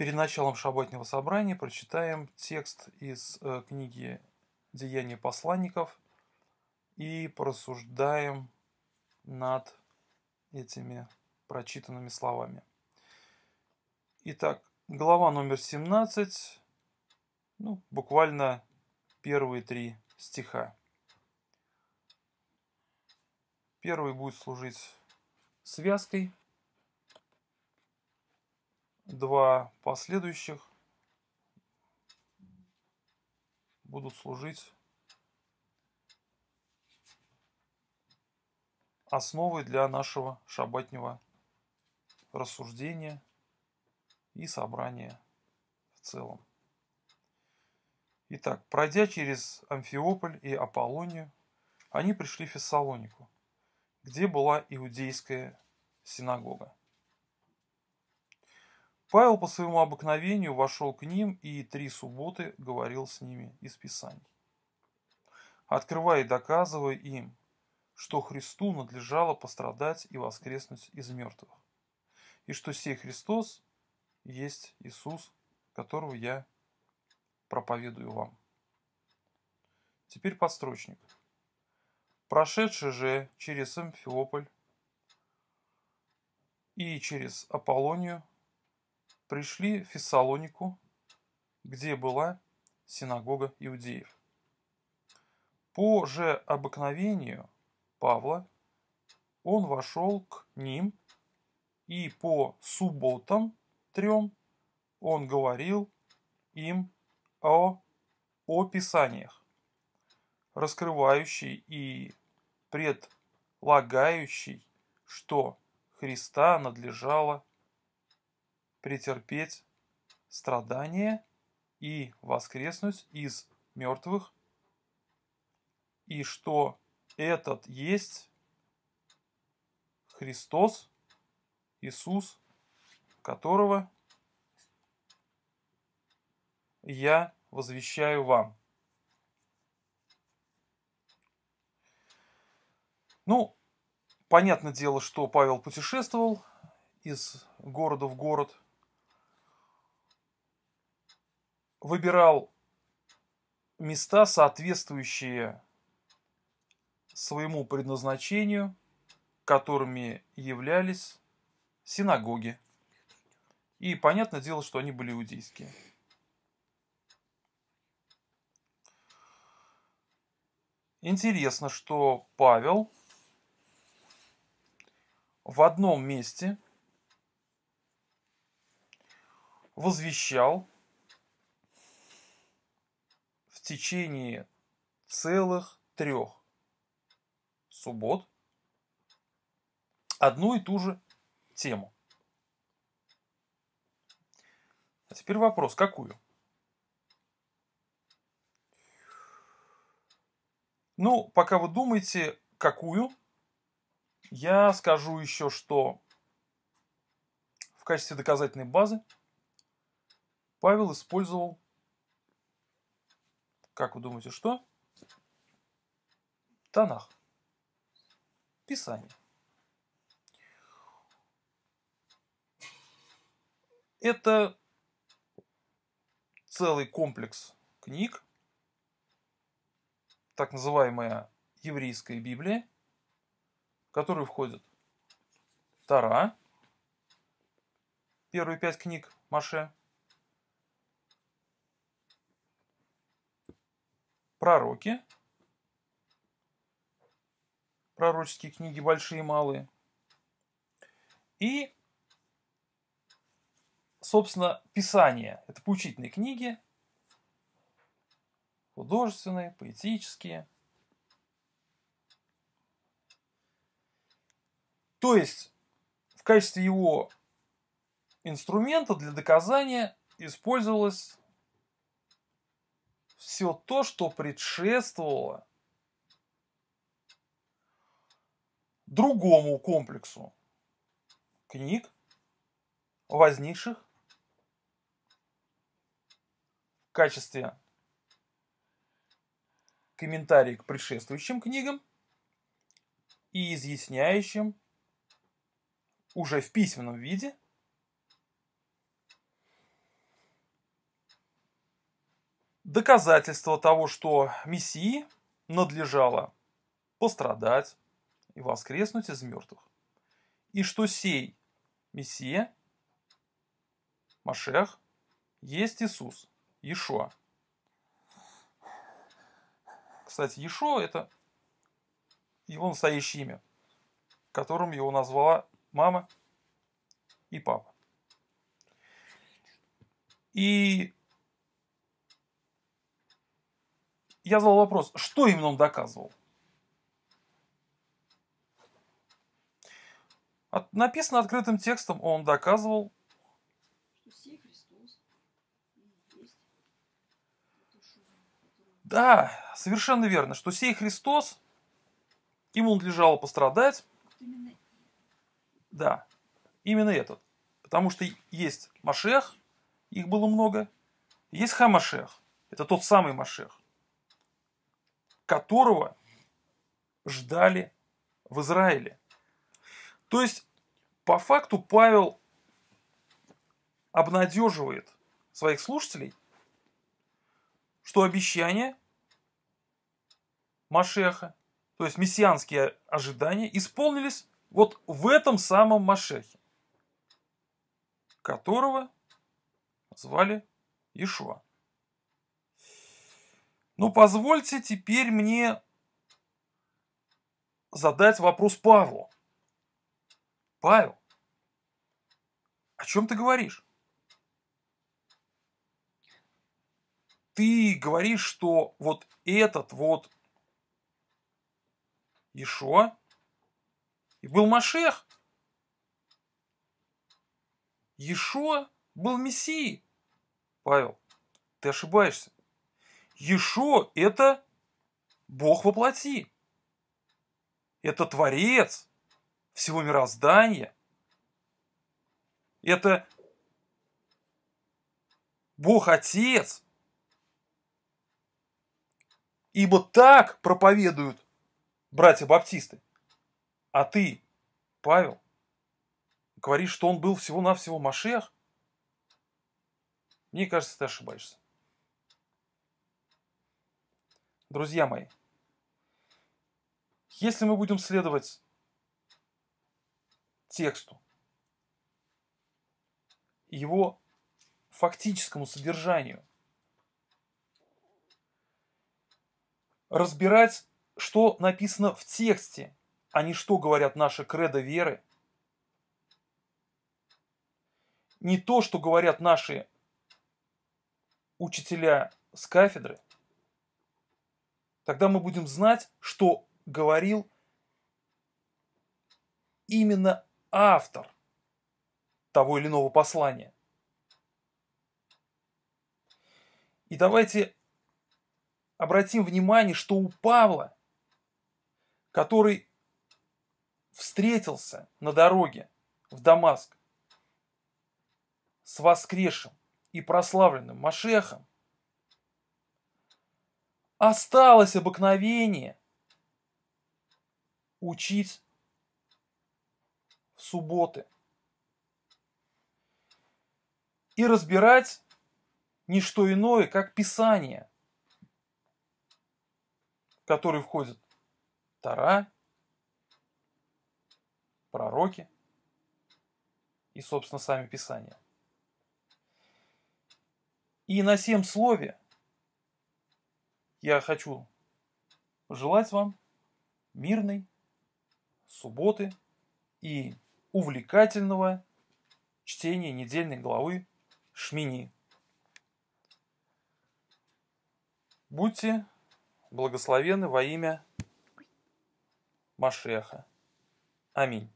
Перед началом шабатнего собрания прочитаем текст из э, книги «Деяния посланников» и порассуждаем над этими прочитанными словами. Итак, глава номер 17, ну, буквально первые три стиха. Первый будет служить связкой – два последующих будут служить основой для нашего шабатнего рассуждения и собрания в целом. Итак, пройдя через Амфиополь и Аполлонию, они пришли в Фессалонику, где была иудейская синагога. Павел по своему обыкновению вошел к ним и три субботы говорил с ними из Писаний, открывая и доказывая им, что Христу надлежало пострадать и воскреснуть из мертвых, и что сей Христос есть Иисус, которого я проповедую вам. Теперь подстрочник. Прошедший же через Амфиополь и через Аполлонию пришли в Фессалонику, где была синагога иудеев. По же обыкновению Павла он вошел к ним и по субботам трем он говорил им о, о писаниях, раскрывающий и предлагающий, что Христа надлежало претерпеть страдания и воскреснуть из мертвых, и что этот есть Христос, Иисус, которого я возвещаю вам. Ну, понятное дело, что Павел путешествовал из города в город – выбирал места, соответствующие своему предназначению, которыми являлись синагоги. И понятное дело, что они были иудейские. Интересно, что Павел в одном месте возвещал течение целых трех суббот одну и ту же тему. А теперь вопрос, какую? Ну, пока вы думаете, какую, я скажу еще, что в качестве доказательной базы Павел использовал как вы думаете, что? Танах. Писание. Это целый комплекс книг, так называемая еврейская Библия, в которую входят Тара, первые пять книг Маше, пророки, пророческие книги большие и малые. И, собственно, Писание. Это поучительные книги, художественные, поэтические. То есть, в качестве его инструмента для доказания использовалось все то, что предшествовало другому комплексу книг, возникших в качестве комментарий к предшествующим книгам и изъясняющим уже в письменном виде – доказательство того, что Мессии надлежало пострадать и воскреснуть из мертвых, и что сей Мессия, Машех, есть Иисус, Ишуа. Кстати, Ешо – это его настоящее имя, которым его назвала мама и папа. И я задал вопрос, что именно он доказывал? От, написано открытым текстом, он доказывал... Да, совершенно верно, что сей Христос, ему надлежало пострадать. Именно... Да, именно этот. Потому что есть Машех, их было много, есть Хамашех, это тот самый Машех которого ждали в Израиле. То есть, по факту, Павел обнадеживает своих слушателей, что обещание Машеха, то есть мессианские ожидания, исполнились вот в этом самом Машехе, которого звали Ишуа. Ну позвольте теперь мне задать вопрос Павлу. Павел, о чем ты говоришь? Ты говоришь, что вот этот вот Ишуа и был Машех. Ешо был Мессией. Павел, ты ошибаешься. Ешо – это Бог воплоти. Это Творец всего мироздания. Это Бог Отец. Ибо так проповедуют братья-баптисты. А ты, Павел, говоришь, что он был всего-навсего Машех? Мне кажется, ты ошибаешься. друзья мои, если мы будем следовать тексту, его фактическому содержанию, разбирать, что написано в тексте, а не что говорят наши кредо веры, не то, что говорят наши учителя с кафедры – Тогда мы будем знать, что говорил именно автор того или иного послания. И давайте обратим внимание, что у Павла, который встретился на дороге в Дамаск с воскресшим и прославленным Машехом, осталось обыкновение учить в субботы и разбирать не что иное, как Писание, в которое входит Тара, пророки и, собственно, сами Писания. И на всем слове я хочу пожелать вам мирной субботы и увлекательного чтения недельной главы Шмини. Будьте благословены во имя Машеха. Аминь.